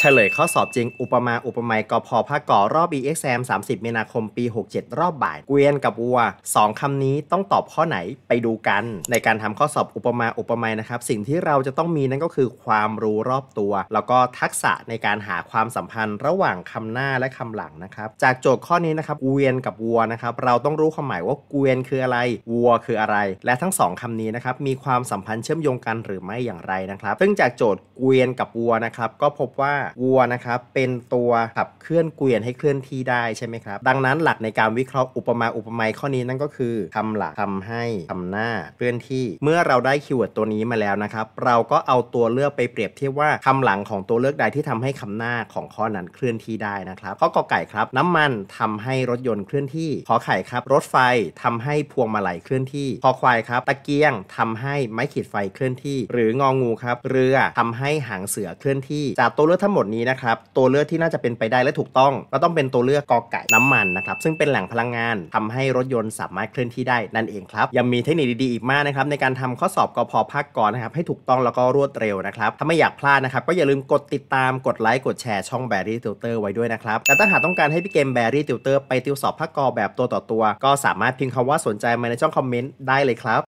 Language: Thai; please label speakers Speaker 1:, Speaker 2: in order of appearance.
Speaker 1: เฉลยข้อสอบจริง อุปมา อุปไมยกพภาคกรอบ EXAM 30มีนาคม ปี 67 รอบบ่ายเกวียนกับวัว 2คำนี้ต้องตอบข้อไหนไปดูกัน ในการทำข้อสอบอุปมา อุปไมยนะครับ สิ่งที่เราจะต้องมีนั่นก็คือความรู้รอบตัว แล้วก็ทักษะในการหาความสัมพันธ์ระหว่างคำหน้าและคำหลังนะครับ จากโจทย์ข้อนี้นะครับเกวียนกับวัวนะครับเราต้องรู้ความหมายว่าเกวียนคืออะไร วัว คืออะไร และทั้ง 2 คำนี้นะครับมีความสัมพันธ์เชื่อมโยงกันหรือไม่อย่างไรนะครับ ซึ่งจากโจทย์เกวียนกับวัวนะครับก็พบว่าวัวนะครับเป็นตัวขับเคลื่อนเกวียนให้เคลื่อนที่ได้ใช่ไหมครับดังนั้นหลักในการวิเคราะห์อุปมาอุปไมยข้อนี้นั่นก็คือคำหลักทำให้คำหน้าเคลื่อนที่เมื่อเราได้คีย์เวิร์ดตัวนี้มาแล้วนะครับเราก็เอาตัวเลือกไปเปรียบเทียบว่าคำหลังของตัวเลือกใดที่ทำให้คำหน้าของข้อนั้นเคลื่อนที่ได้นะครับข้อกอไก่ครับน้ำมันทำให้รถยนต์เคลื่อนที่ขอไข่ครับ รถไฟทำให้พวงมาลัยเคลื่อนที่ขอควายครับตะเกียงทำให้ไม้ขีดไฟเคลื่อนที่ หรืององูครับเรือทำให้หางเสือเคลื่อนที่จากตัวเลือกทั้งหมดมดนี้นะครับตัวเลือกที่น่าจะเป็นไปได้และถูกต้องก็ต้องเป็นตัวเลือกกอไก่น้ำมันนะครับ ซึ่งเป็นแหล่งพลังงานทำให้รถยนต์สามารถเคลื่อนที่ได้นั่นเองครับ ยังมีเทคนิคดีๆอีกมากนะครับ ในการทำข้อสอบกอพภาคก่อนนะครับให้ถูกต้องแล้วก็รวดเร็วนะครับถ้าไม่อยากพลาดนะครับ ก็อย่าลืมกดติดตามกดไลค์กดแชร์ช่องแบรี่ติวเตอร์ไว้ด้วยนะครับแต่ถ้าหากต้องการให้พี่เกมแบรี่ติวเตอร์ไปติวสอบภาคกอแบบตัวต่อตัวก็สามารถพิมพ์คำว่าสนใจมาในช่องคอมเมนต์ได้เลยครับ